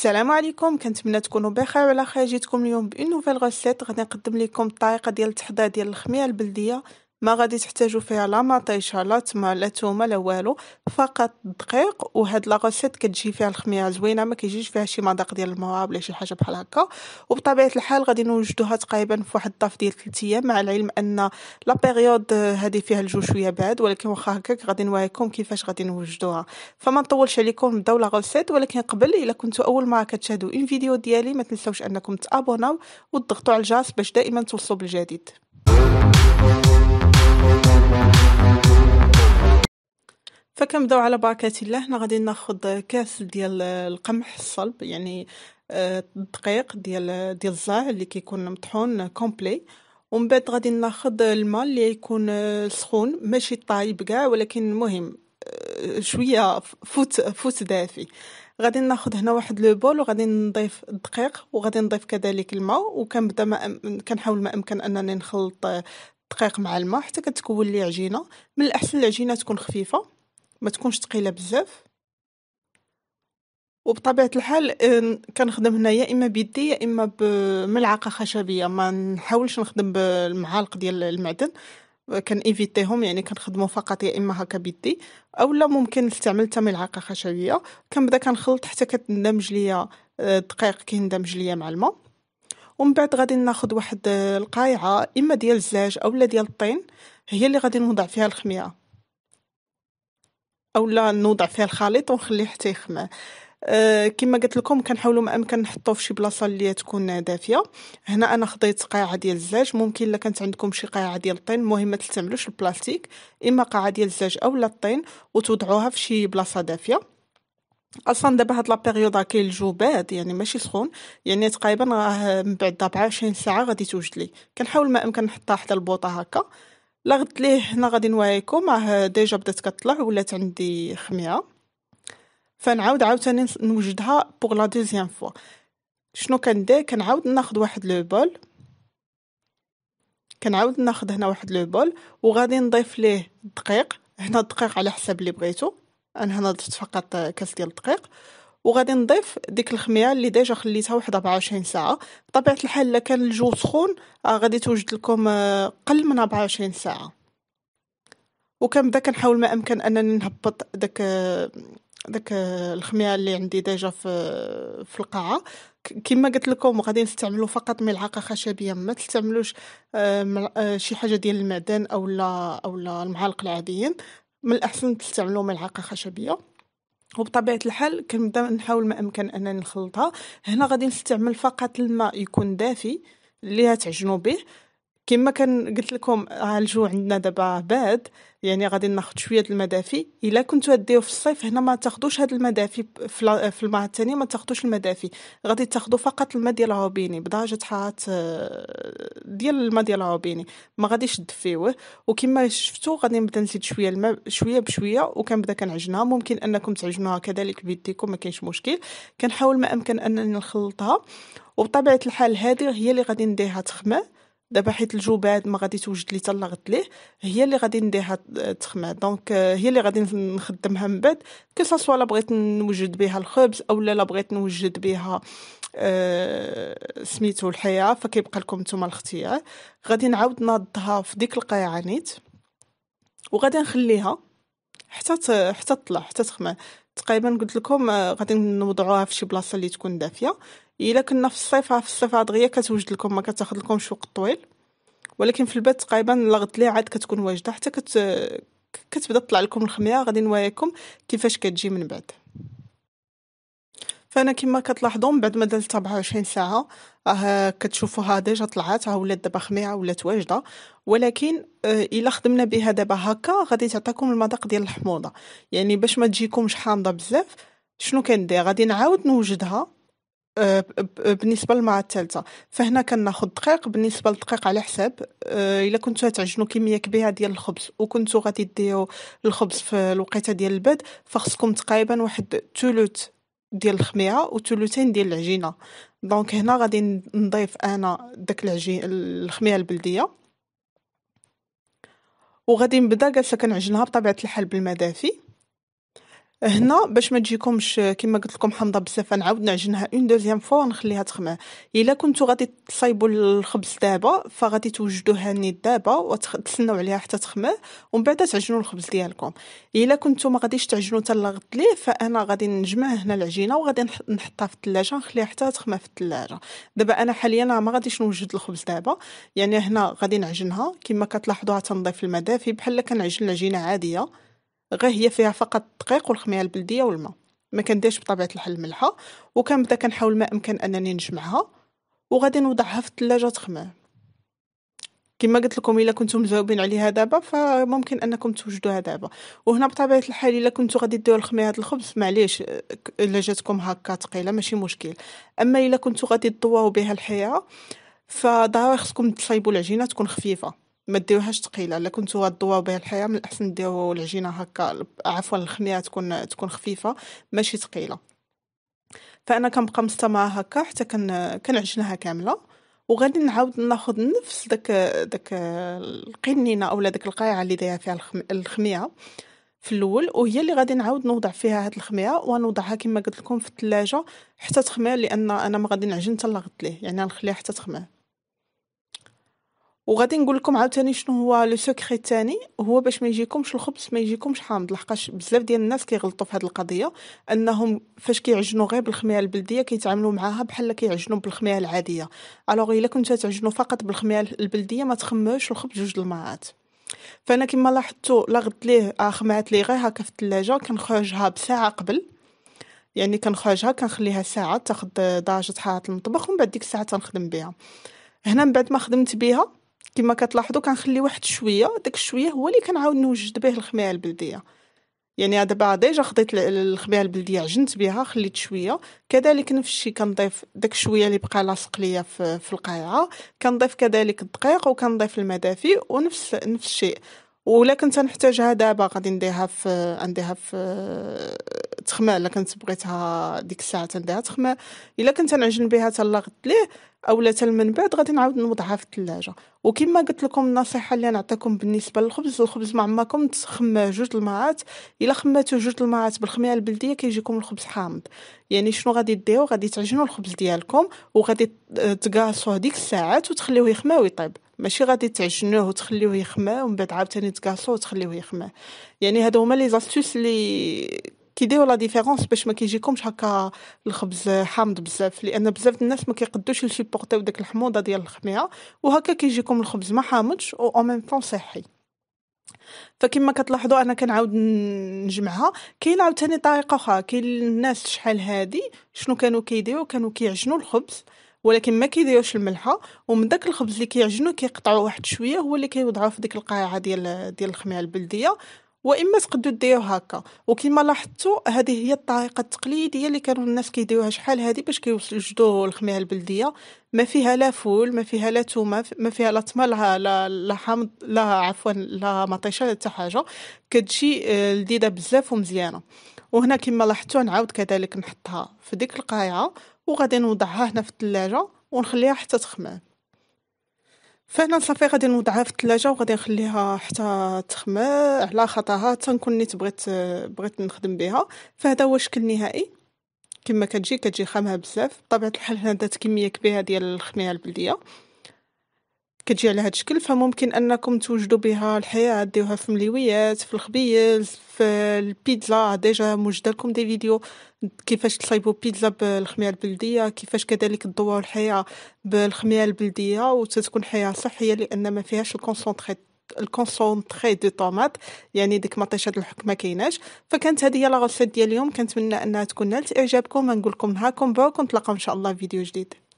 السلام عليكم كنتمنى تكونوا بخير وعلى خير جيتكم اليوم بان نوفيل غوسيت غادي نقدم لكم الطريقه ديال التحضير ديال الخميره البلديه ما غادي تحتاجوا فيها لا مطيشه لا تما لا ثومه لا والو فقط دقيق وهاد لا غوسيت كتجي فيها الخميره زوينه ما كيجيش فيها شي مذاق ديال المواب ولا شي حاجه بحال هكا وبطبيعه الحال غادي نوجدوها تقريبا في واحد الطاف ديال 3 ايام مع العلم ان لا بيريود هذه فيها الجو شويه بعد ولكن واخا هكاك غادي نوريكم كيفاش غادي نوجدوها فما نطولش عليكم نبداو لا غوسيت ولكن قبل الا كنتو اول مره كتشاهدوا ان فيديو ديالي ما تنساوش انكم تابوناو وتضغطوا على الجرس باش دائما توصلوا بالجديد فكنبداو على بركه الله حنا غادي ناخذ كاس ديال القمح الصلب يعني آه، الدقيق ديال ديال الزاع اللي كيكون مطحون كومبلي ومن بعد غادي ناخذ الماء اللي يكون سخون ماشي طايب كاع ولكن المهم آه، شويه فوت فوت دافي غادي ناخذ هنا واحد لو بول وغادي نضيف الدقيق وغادي نضيف كذلك الماء وكنبدا ما كنحاول ما امكن انني نخلط الدقيق مع الماء حتى كتكون لي عجينه من الاحسن العجينه تكون خفيفه ما تكونش تقيلة بزاف وبطبيعه الحال آه، كنخدم هنا يا اما بيدي يا اما بملعقه خشبيه ما نحاولش نخدم بالمعالق ديال المعدن كان ايفيتيهم يعني كنخدمو فقط يا اما هكا بيدي اولا ممكن نستعمل حتى ملعقه خشبيه كنبدا كنخلط حتى كتندمج ليا الدقيق آه، كيندمج ليا مع الماء ومن بعد غادي ناخذ واحد آه، القايعه اما ديال الزاج اولا ديال الطين هي اللي غادي نوضع فيها الخميره اولا نوضع فيها الخليط ونخليه حتى يخمع أه كما قلت لكم كنحاولوا ما امكن نحطوه في شي بلاصه اللي تكون دافيه هنا انا خديت قاعه ديال الزاج ممكن الا كانت عندكم شي قاعه ديال الطين المهم ما تستعملوش البلاستيك اما قاعه ديال الزاج اولا الطين وتوضعوها في شي بلاصه دافيه اصلا دابا هاد لا بيريود راه كاين الجو باد يعني ماشي سخون يعني تقريبا راه من بعد 24 ساعه غادي توجد لي كنحاول ما امكن نحطها حدا البوطه هكا لغت ليه هنا غادي نوعيكم راه ديجا بدات كطلع ولات عندي خميره فنعاود عاوتاني نوجدها بوغ لا دوزيام فوا شنو كندير كنعاود ناخد واحد لو بول كنعاود ناخد هنا واحد لو بول وغادي نضيف ليه الدقيق هنا الدقيق على حسب اللي بغيتو انا هنا درت فقط كاس ديال الدقيق وغادي نضيف ديك الخميره اللي ديجا خليتها واحد 24 ساعه بطبيعه الحال الا كان الجو سخون آه، غادي توجد لكم آه، قل من 24 ساعه وكنبدا كنحاول ما امكن انني نهبط داك آه، داك الخميره اللي عندي ديجا في في القاعه كما قلت لكم غادي نستعملوا فقط ملعقه خشبيه ما تستعملوش شي حاجه ديال المعدن اولا اولا المعالق العاديين من الاحسن تستعملوا ملعقه خشبيه وبطبيعه الحال كنبدا نحاول ما امكن انني نخلطها هنا غادي نستعمل فقط الماء يكون دافي اللي غتعجنوا به كما كان قلت لكم الجو عندنا دابا باد يعني غادي ناخد شويه المدافي الا كنتو هديو في الصيف هنا ما تاخذوش هاد المدافي في الماء الثاني ما تاخذوش المدافي غادي تاخذوا فقط الماء ديال العوبيني بدرجه حراره آه، ديال الماء ديال العوبيني ما غاديش تدفيوه وكما شفتوا غادي نبدا نزيد شويه الماء شويه بشويه وكنبدا كنعجنها ممكن انكم تعجنوها كذلك بيديكم ما كاينش مشكل كنحاول ما امكن انني نخلطها وبطبيعه الحال هذه هي اللي غادي نديها تخمه دابا حيت الجو بعد ما غادي توجد لي تلغت ليه هي اللي غادي نديها تخمع دونك آه، هي اللي غادي نخدمها من بعد كل سوا لا بغيت نوجد بها الخبز اولا لا بغيت نوجد بها آه، سميتو الحياه فكيبقى لكم نتوما الاختيار غادي نعاود ناضها في ديك القاعه نيت وغادي نخليها حتى حتى تطلع حتى تخمع تقريبا قلت لكم آه، غادي نوضعوها في شي بلاصه اللي تكون دافيه الا كنا في الصيف في الصيف دغيا كتوجد لكم ما كتاخذ لكمش وقت طويل ولكن في البيت تقريبا لغد ليه عاد كتكون واجده حتى كت كتبدا تطلع لكم الخميره غادي نوريكم كيفاش كتجي من بعد فانا كما كتلاحظوا بعد ما دازت 24 ساعه راه كتشوفوها ديجا طلعات ها ولات دابا خميعه ولات واجده ولكن آه، الا خدمنا بها دابا هكا غادي تعطيكم المذاق ديال الحموضه يعني باش ما تجيكمش حامضه بزاف شنو كندير غادي نعاود نوجدها آه، بالنسبه للمره الثالثه فهنا كناخذ دقيق بالنسبه للدقيق على حساب آه، الا كنتو تعجنوا كميه كبيره ديال الخبز وكنتو غادي ديرو الخبز في الوقيته ديال البرد فخصكم تقريبا واحد تلوت ديال الخميره وتلوتين ديال العجينه دونك هنا غادي نضيف انا داك العجين الخميره البلديه وغادي نبدا جالسه كنعجنها بطبيعه الحال بالمدافي دافي هنا باش ما تجيكمش كما قلت لكم حمضه بزاف نعاود نعجنها اون دوزيام فوا ونخليها تخمع الا كنتو غادي تصايبوا الخبز دابا فغادي توجدوها نيت دابا وتسناو عليها حتى تخمع ومن بعد تعجنوا الخبز ديالكم الا كنتو ما غاديش تعجنوا حتى الغد ليه فانا غادي نجمع هنا العجينه وغادي نحطها في الثلاجه نخليها حتى تخمع في الثلاجه دابا انا حاليا ما غاديش نوجد الخبز دابا يعني هنا غادي نعجنها كما كتلاحظوها تنضيف المدافي بحال كنعجن العجينه عاديه غير هي فيها فقط الدقيق والخميره البلديه والماء ما كنديرش بطبيعه الحال الملحه وكنبدا كنحاول ما امكن انني نجمعها وغادي نوضعها في الثلاجه تخمر كما قلت لكم الا كنتم مجاوبين عليها دابا فممكن انكم توجدوها دابا وهنا بطبيعه الحال الا كنتو غادي ديروا الخميره هذا الخبز معليش الا جاتكم هكا ثقيله ماشي مشكل اما الا كنتو غادي تضواو بها الحياه فضروري خصكم تصايبوا العجينه تكون خفيفه ما ديروهاش ثقيله الا كنتو غدواو بها الحياه من الاحسن ديروا العجينه هكا عفوا الخميره تكون تكون خفيفه ماشي ثقيله فانا كنبقى مستمره هكا حتى كن كنعجنها كامله وغادي نعاود ناخذ نفس داك داك القنينه اولا داك القايعه اللي دايره فيها الخميره في الاول وهي اللي غادي نعاود نوضع فيها هاد الخميره ونوضعها كما قلت لكم في الثلاجه حتى تخمر لان انا ما غادي نعجن حتى لغط ليه يعني نخليها حتى تخمر وغادي نقول لكم عاوتاني شنو هو لو سكري الثاني هو باش ما يجيكمش الخبز ما يجيكمش حامض لحقاش بزاف ديال الناس كيغلطوا في هذه القضيه انهم فاش كيعجنوا غير بالخميره البلديه كيتعاملوا معاها بحال كيعجنوا بالخميره العاديه الوغ الا كنتو تعجنوا فقط بالخميره البلديه ما تخموش الخبز جوج المرات فانا كما لاحظتوا لا غد ليه آه، خمعت ليه غير هكا في الثلاجه كنخرجها بساعه قبل يعني كنخرجها كنخليها ساعه تاخد درجه حراره المطبخ ومن بعد ديك الساعه تنخدم بها هنا من بعد ما خدمت بها كما كتلاحظوا كنخلي واحد شويه داك الشويه هو اللي كنعاود نوجد به الخميعة البلديه يعني دابا ديجا خديت الخميعة البلديه عجنت بها خليت شويه كذلك نفس الشيء كنضيف داك الشويه اللي بقى لاصق ليا في, في القاعه كنضيف كذلك الدقيق وكنضيف المدافئ ونفس نفس الشيء ولا كنت نحتاجها دابا غادي نديها في نديها في تخمه الا كنت بغيتها ديك الساعه تنديها تخمه الا كنت نعجن بها حتى لغد ليه اولا حتى من بعد غادي نعاود نوضعها في الثلاجه وكما قلت لكم النصيحه اللي نعطيكم بالنسبه للخبز الخبز ما عمركم تخمى جوج المرات الا خماتو جوج المرات بالخميره البلديه كيجيكم الخبز حامض يعني شنو غادي ديروا غادي تعجنوا الخبز ديالكم وغادي تقاصوه ديك الساعات وتخليوه يخمى ويطيب ماشي غادي تعجنوه وتخليوه يخمى ومن بعد عاوتاني تكاسلو وتخليوه يخمى يعني هادو هما لي زاستوس لي كيديروا لا ديفيرونس باش ما كيجيكمش هكا الخبز حامض بزاف لان بزاف الناس ما كيقدوش يسيبورتيو داك الحموضه ديال الخميره وهكا كيجيكم الخبز ما حامضش او او ميم طون صحي فكما كتلاحظوا انا كنعاود نجمعها كاين عاوتاني طريقه اخرى كاين الناس شحال هادي شنو كانوا كيديروا كانوا كيعجنوا الخبز آه ولكن ما كيديروش الملحه ومن داك الخبز اللي كيعجنو كيقطعو واحد شويه هو اللي كيوضعوه في ديك القاعه ديال ديال الخميره البلديه واما تقدو ديرو هكا وكما لاحظتوا هذه هي الطريقه التقليديه اللي كانوا الناس كيديروها شحال هذه باش كيوجدوا الخميره البلديه ما فيها لا فول ما فيها لا تومه ما فيها لا تما لا لا حامض لا عفوا لا مطيشه لا حتى حاجه كتجي آه، لذيذه بزاف ومزيانه وهنا كما لاحظتوا نعاود كذلك نحطها في ديك القايعه وغادي نوضعها هنا في الثلاجه ونخليها حتى تخمام فهنا صافي غادي نوضعها في الثلاجه وغادي نخليها حتى تخمى على خاطرها حتى نكون نيت بغيت بغيت نخدم بها فهذا هو الشكل النهائي كما كتجي كتجي خامه بزاف بطبيعه الحال هنا دات كميه كبيره ديال الخميره البلديه كتجي على هذا الشكل فممكن انكم توجدوا بها الحياه ديوها في مليويات في الخبيز في البيتزا ديجا موجد لكم دي فيديو كيفاش تصايبوا بيتزا بالخميره البلديه كيفاش كذلك تضوا الحياه بالخميره البلديه وتتكون حياه صحيه لان ما فيهاش الكونسونطري الكونسونطري دو طوماط يعني ديك مطيشه الحك ما كايناش فكانت هذه هي لا ديال اليوم كنتمنى انها تكون نالت اعجابكم نقول لكم نهاركم بوك ونتلاقاو ان شاء الله فيديو جديد